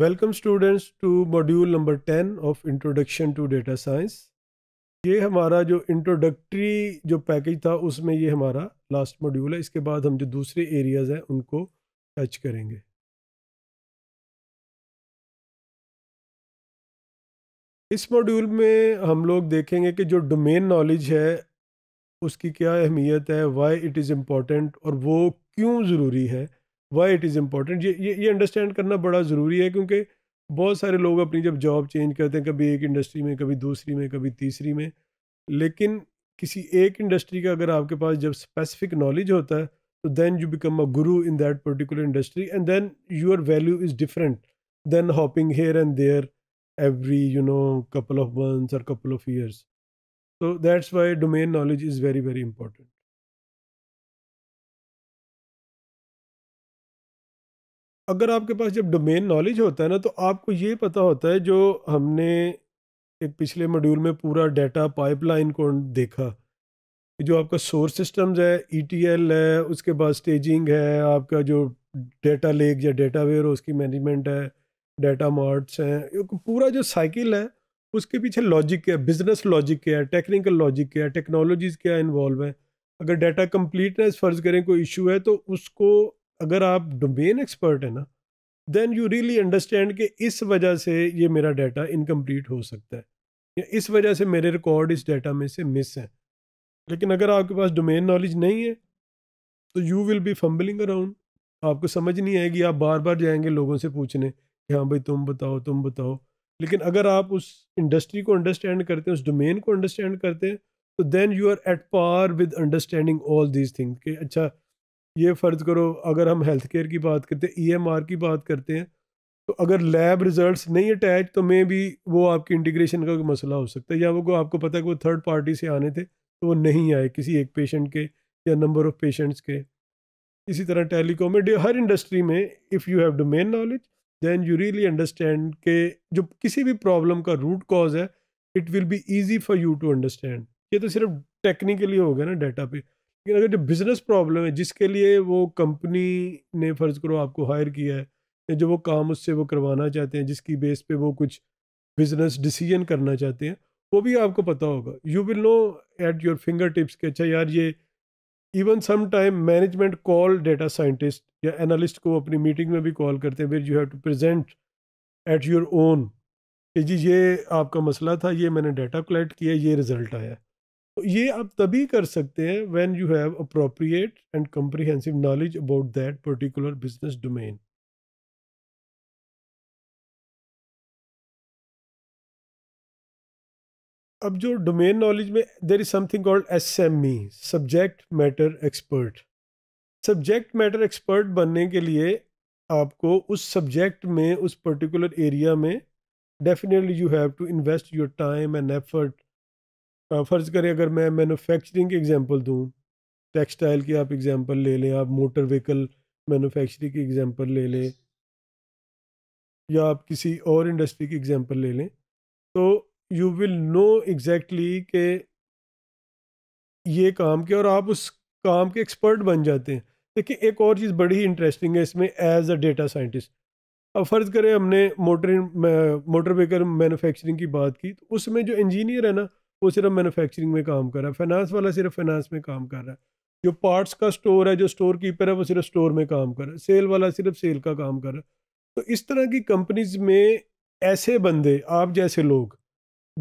welcome students to module number ten of introduction to data science ये हमारा जो introductory जो पैकेज था उसमें ये हमारा लास्ट मॉड्यूल है इसके बाद हम जो दूसरे एरियाज़ हैं उनको टच करेंगे इस मॉड्यूल में हम लोग देखेंगे कि जो डोमेन नॉलेज है उसकी क्या अहमियत है वाई इट इज़ इम्पॉर्टेंट और वो क्यों ज़रूरी है वाई इट इज़ इम्पोर्टेंट ये ये ये अंडरस्टैंड करना बड़ा ज़रूरी है क्योंकि बहुत सारे लोग अपनी जब जॉब चेंज करते हैं कभी एक इंडस्ट्री में कभी दूसरी में कभी तीसरी में लेकिन किसी एक इंडस्ट्री का अगर आपके पास जब स्पेसिफिक नॉलेज होता है तो then you become a guru in that particular industry and then your value is different than hopping here and there every you know couple of months और कपल ऑफ ईयर्स तो that's why domain knowledge is very very important अगर आपके पास जब domain knowledge होता है ना तो आपको ये पता होता है जो हमने एक पिछले मॉड्यूल में पूरा डाटा पाइपलाइन को देखा जो आपका सोर्स सिस्टम्स है ईटीएल e है उसके बाद स्टेजिंग है आपका जो डेटा लेक या डेटा वेयर उसकी मैनेजमेंट है डेटा मार्ट्स हैं पूरा जो साइकिल है उसके पीछे लॉजिक क्या है बिजनेस लॉजिक क्या है टेक्निकल लॉजिक क्या है टेक्नोलॉजीज़ क्या इन्वॉल्व है अगर डाटा कम्प्लीटनेस फ़र्ज़ करें कोई इशू है तो उसको अगर आप डोमेन एक्सपर्ट हैं ना देन यू रियली अंडरस्टैंड कि इस वजह से ये मेरा डाटा इनकम्प्लीट हो सकता है या इस वजह से मेरे रिकॉर्ड इस डाटा में से मिस हैं लेकिन अगर आपके पास डोमेन नॉलेज नहीं है तो you will be fumbling around आपको समझ नहीं आएगी आप बार बार जाएंगे लोगों से पूछने कि हाँ भाई तुम बताओ तुम बताओ लेकिन अगर आप उस इंडस्ट्री को अंडरस्टैंड करते हैं उस डोमेन को अंडरस्टैंड करते हैं तो then you are at par with understanding all these thing कि अच्छा ये फ़र्ज़ करो अगर हम हेल्थ केयर की बात करते हैं ई e की बात करते हैं तो अगर लैब रिजल्ट्स नहीं अटैच तो मे भी वो आपकी इंटीग्रेशन का मसला हो सकता है या वो आपको पता है कि वो थर्ड पार्टी से आने थे तो वो नहीं आए किसी एक पेशेंट के या नंबर ऑफ़ पेशेंट्स के इसी तरह टेलीकॉम में हर इंडस्ट्री में if you have domain knowledge then you really understand के जो किसी भी प्रॉब्लम का रूट कॉज है it will be easy for you to understand ये तो सिर्फ टेक्निकली हो गया ना डाटा पे लेकिन अगर जो बिजनेस प्रॉब्लम है जिसके लिए वो कंपनी ने फ़र्ज़ करो आपको हायर किया है या जो वो काम उससे वो करवाना चाहते हैं जिसकी बेस पे वो कुछ बिजनेस डिसीजन करना चाहते हैं वो भी आपको पता होगा you will know at your finger tips के अच्छा यार ये even some time management call data scientist या एनालिस्ट को अपनी मीटिंग में भी कॉल करते हैं where you have to present at your own कि जी ये आपका मसला था ये मैंने डाटा कलेक्ट किया ये रिजल्ट आया तो ये आप तभी कर सकते हैं when you have appropriate and comprehensive knowledge about that particular business domain अब जो डोमेन नॉलेज में there is something called S M E subject matter expert subject matter expert बनने के लिए आपको उस सब्जेक्ट में उस पर्टिकुलर एरिया में definitely you have to invest your time and effort फ़र्ज़ करें अगर मैं मैनुफैक्चरिंग की एग्जांपल दूँ टेक्सटाइल की आप एग्ज़ाम्पल ले लें आप मोटर व्हीकल मैनुफेक्चरिंग की एग्ज़ाम्पल ले लें या आप किसी और इंडस्ट्री की एग्ज़ाम्पल ले लें तो यू विल नो एग्जैक्टली के ये काम के और आप उस काम के एक्सपर्ट बन जाते हैं देखिए एक और चीज़ बड़ी ही इंटरेस्टिंग है इसमें एज अ डेटा साइंटिस्ट अब फ़र्ज़ करें हमने मोटर मोटर व्हीकल मैनुफेक्चरिंग की बात की तो उसमें जो इंजीनियर है ना वो सिर्फ मैनुफैक्चरिंग में काम कर रहा है फाइनेंस वाला सिर्फ फाइनेंस में काम कर रहा है जो पार्ट्स का स्टोर है जो स्टोर कीपर है वो सिर्फ स्टोर में काम कर रहा है सेल वाला सिर्फ सेल का काम कर रहा है तो इस तरह की कंपनीज में ऐसे बंदे आप जैसे लोग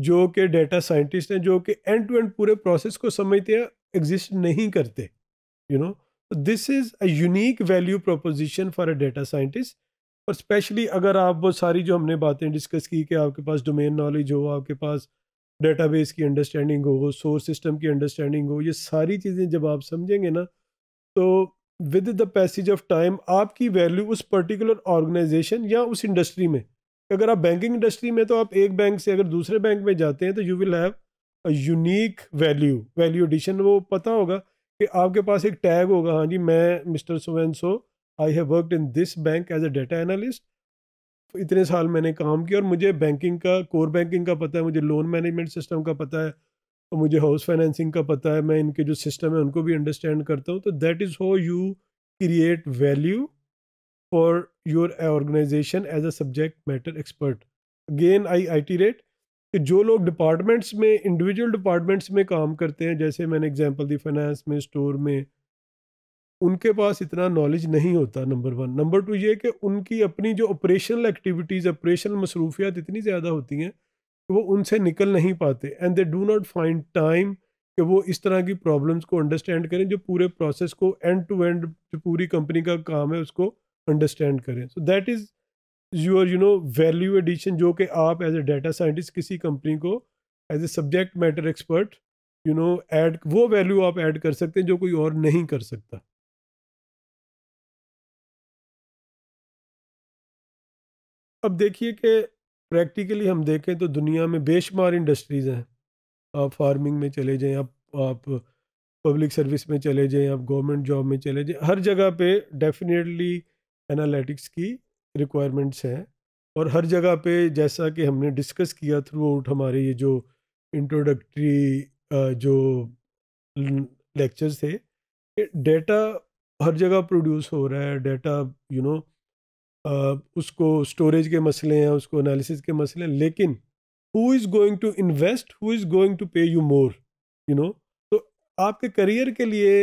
जो कि डेटा साइंटिस्ट हैं जो कि एंड टू एंड पूरे प्रोसेस को समझते हैं एग्जिस्ट नहीं करते you know this is a unique value proposition for a data scientist और स्पेशली अगर आप वो सारी जो हमने बातें डिस्कस की कि आपके पास डोमेन नॉलेज हो आपके पास डेटाबेस की अंडरस्टैंडिंग हो सोर्स सिस्टम की अंडरस्टैंडिंग हो ये सारी चीज़ें जब आप समझेंगे ना तो with the passage of time आपकी वैल्यू उस पर्टिकुलर ऑर्गेनाइजेशन या उस इंडस्ट्री में अगर आप बैंकिंग इंडस्ट्री में तो आप एक बैंक से अगर दूसरे बैंक में जाते हैं तो you will have a unique value value addition वो पता होगा कि आपके पास एक टैग होगा हाँ जी मैं mister so and so I have worked in this bank as a data analyst इतने साल मैंने काम किया और मुझे बैंकिंग का कोर बैंकिंग का पता है मुझे लोन मैनेजमेंट सिस्टम का पता है और मुझे हाउस फाइनेंसिंग का पता है मैं इनके जो सिस्टम है उनको भी अंडरस्टैंड करता हूँ तो that is how you create value for your organisation as a subject matter expert again I iterate कि जो लोग डिपार्टमेंट्स में इंडिविजुअल डिपार्टमेंट्स में काम करते हैं जैसे मैंने एग्जाम्पल दी फाइनेंस में स्टोर में उनके पास इतना नॉलेज नहीं होता नंबर वन नंबर टू ये कि उनकी अपनी जो ऑपरेशनल एक्टिविटीज़ ऑपरेशनल मसरूफियात इतनी ज़्यादा होती हैं कि वो उनसे निकल नहीं पाते and they do not find time कि वो इस तरह की प्रॉब्लम्स को अंडरस्टैंड करें जो पूरे प्रोसेस को एंड टू एंड जो पूरी कंपनी का काम है उसको अंडरस्टैंड करें so that is your you know value addition जो कि आप एज ए डाटा साइंटिस्ट किसी कंपनी को as a subject matter expert you know add वो वैल्यू आप ऐड कर सकते हैं जो कोई और नहीं कर सकता अब देखिए कि प्रैक्टिकली हम देखें तो दुनिया में बेशुमार इंडस्ट्रीज़ हैं आप फार्मिंग में चले जाएं आप आप पब्लिक सर्विस में चले जाएं आप गवर्नमेंट जॉब में चले जाएं हर जगह पे डेफिनेटली एनालिटिक्स की रिक्वायरमेंट्स हैं और हर जगह पे जैसा कि हमने डिस्कस किया थ्रू आउट हमारे ये जो इंट्रोडक्टरी जो लेक्चर्स थे डेटा हर जगह प्रोड्यूस हो रहा है डेटा यू नो उसको स्टोरेज के मसले हैं उसको एनालिसिस के मसले हैं लेकिन who is going to invest who is going to pay you more you know तो आपके करियर के लिए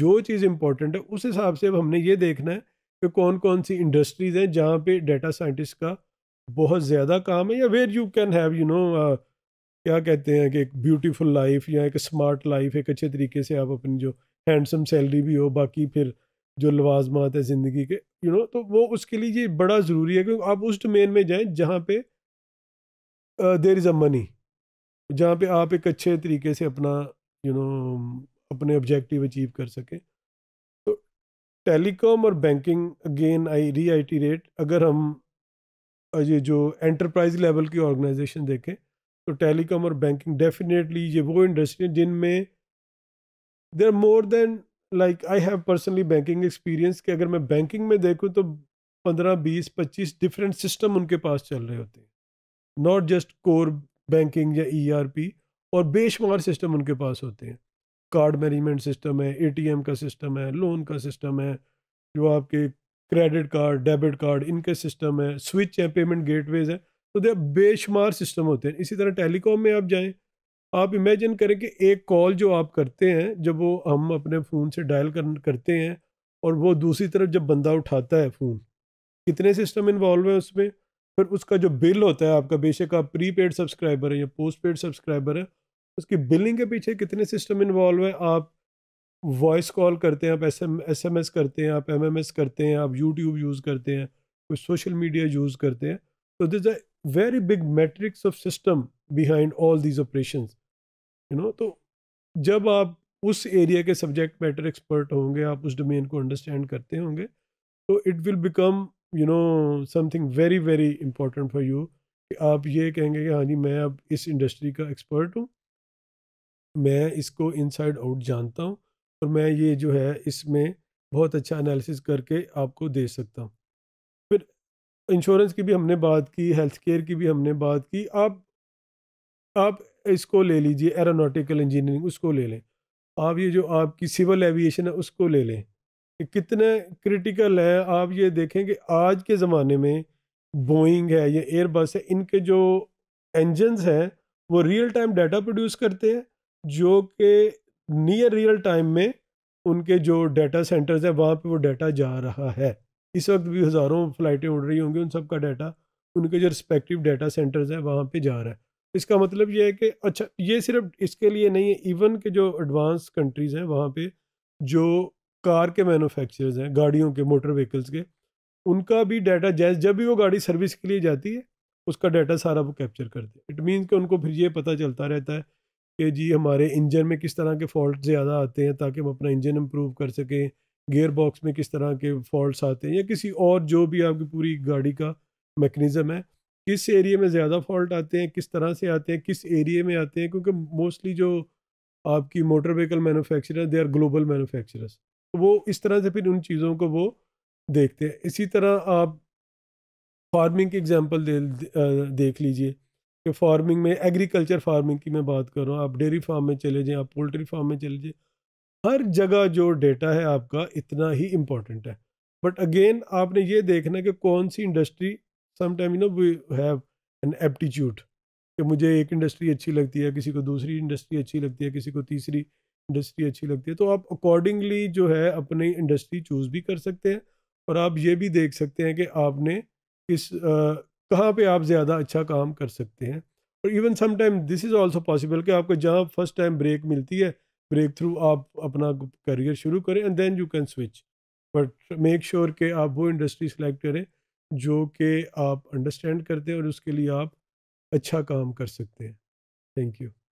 जो चीज़ इम्पोर्टेंट है उस हिसाब से अब हमने ये देखना है कि कौन कौन सी इंडस्ट्रीज़ हैं जहाँ पे डाटा साइंटिस्ट का बहुत ज़्यादा काम है या where you can have you know क्या कहते हैं कि एक ब्यूटीफुल लाइफ या एक स्मार्ट लाइफ एक अच्छे तरीके से आप अपनी जो हैंडसम सैलरी भी हो बाकी फिर जो लवाजमात है ज़िंदगी के यू नो तो वो उसके लिए ये बड़ा ज़रूरी है क्योंकि आप उस डोमेन में जाएं जहाँ पे देर इज़ अ मनी जहाँ पे आप एक अच्छे तरीके से अपना यू you नो know, अपने ऑब्जेक्टिव अचीव कर सकें तो टेलीकॉम और बैंकिंग अगेन आई री आई टी रेट अगर हम ये जो एंटरप्राइज लेवल की ऑर्गेनाइजेशन देखें तो टेलीकॉम और बैंकिंग डेफिनेटली ये वो इंडस्ट्री जिनमें there more than like I have personally banking experience कि अगर मैं बैंकिंग में देखूँ तो पंद्रह बीस पच्चीस डिफरेंट सिस्टम उनके पास चल रहे होते हैं नॉट जस्ट कोर बैंकिंग या ई आर पी और बेशुमार सिस्टम उनके पास होते हैं कार्ड मैनेजमेंट सिस्टम है ए टी एम का सिस्टम है लोन का सिस्टम है जो आपके क्रेडिट कार्ड डेबिट कार्ड इनके सिस्टम है स्विच है पेमेंट गेटवेज है तो दे बेशुमार सिस्टम होते हैं इसी तरह टेलीकॉम में आप जाएँ आप इमेजिन करें कि एक कॉल जो आप करते हैं जब वो हम अपने फ़ोन से डायल कर करते हैं और वो दूसरी तरफ जब बंदा उठाता है फ़ोन कितने सिस्टम इन्वॉल्व हैं उसमें फिर उसका जो बिल होता है आपका बेशक आप प्री पेड सब्सक्राइबर हैं या पोस्ट पेड सब्सक्राइबर हैं उसकी बिलिंग के पीछे कितने सिस्टम इन्वॉल्व हैं आप वॉइस कॉल करते हैं आप S M S M S करते हैं आप एम एम एस करते हैं आप यूट्यूब यूज़ करते हैं कोई सोशल मीडिया यूज़ करते हैं तो this a very big matrix of system behind all these operations you know तो जब आप उस एरिया के सब्जेक्ट मैटर एक्सपर्ट होंगे आप उस डोमेन को अंडरस्टैंड करते होंगे तो it will become you know something very very important for you कि आप ये कहेंगे कि हाँ जी मैं अब इस इंडस्ट्री का एक्सपर्ट हूँ मैं इसको इनसाइड आउट जानता हूँ और मैं ये जो है इसमें बहुत अच्छा एनालिसिस करके आपको दे सकता हूँ फिर इंश्योरेंस की भी हमने बात की हेल्थ केयर की भी हमने बात की आप आप इसको ले लीजिए एरोनोटिकल इंजीनियरिंग उसको ले लें आप ये जो आपकी सिविल एविएशन है उसको ले लें कितने क्रिटिकल है आप ये देखें कि आज के ज़माने में बोइंग है या एयरबस है इनके जो इंजनस हैं वो रियल टाइम डाटा प्रोड्यूस करते हैं जो कि नियर रियल टाइम में उनके जो डाटा सेंटर्स हैं वहाँ पे वो डाटा जा रहा है इस वक्त भी हज़ारों फ्लाइटें उड़ रही होंगी उन सब का डाटा उनके जो रिस्पेक्टिव डाटा सेंटर्स हैं वहाँ पे जा रहा है इसका मतलब ये है कि अच्छा ये सिर्फ इसके लिए नहीं है इवन के जो एडवांस कंट्रीज़ हैं वहाँ पे जो कार के मैन्युफैक्चरर्स हैं गाड़ियों के मोटर व्हीकल्स के उनका भी डाटा जैस जब भी वो गाड़ी सर्विस के लिए जाती है उसका डाटा सारा वो कैप्चर करते हैं इट मीन कि उनको फिर ये पता चलता रहता है कि जी हमारे इंजन में किस तरह के फॉल्ट ज़्यादा आते हैं ताकि हम अपना इंजन इम्प्रूव कर सकें गेयर बॉक्स में किस तरह के फॉल्ट्स आते हैं या किसी और जो भी आपकी पूरी गाड़ी का मेकनिज़म है किस एरिया में ज़्यादा फॉल्ट आते हैं किस तरह से आते हैं किस एरिया में आते हैं क्योंकि मोस्टली जो आपकी motor vehicle manufacture they are global manufacturers तो वो इस तरह से फिर उन चीज़ों को वो देखते हैं इसी तरह आप फार्मिंग की एग्जांपल दे, देख लीजिए कि फार्मिंग में एग्रीकल्चर फार्मिंग की मैं बात कर रहा हूँ आप डेयरी फार्म में चले जाएँ आप पोल्ट्री फार्म में चले जाएँ हर जगह जो डेटा है आपका इतना ही इम्पोर्टेंट है बट अगेन आपने ये देखना कि कौन सी industry sometime you know we have an aptitude कि मुझे एक इंडस्ट्री अच्छी लगती है किसी को दूसरी इंडस्ट्री अच्छी लगती है किसी को तीसरी इंडस्ट्री अच्छी लगती है तो आप अकॉर्डिंगली जो है अपनी इंडस्ट्री चूज़ भी कर सकते हैं और आप ये भी देख सकते हैं कि आपने किस कहाँ पे आप ज़्यादा अच्छा काम कर सकते हैं और even sometime this is also possible कि आपको जहाँ फर्स्ट टाइम ब्रेक मिलती है ब्रेक थ्रू आप अपना करियर शुरू करें and then you can switch but make sure के आप वो इंडस्ट्री सेलेक्ट करें जो कि आप अंडरस्टैंड करते हैं और उसके लिए आप अच्छा काम कर सकते हैं थैंक यू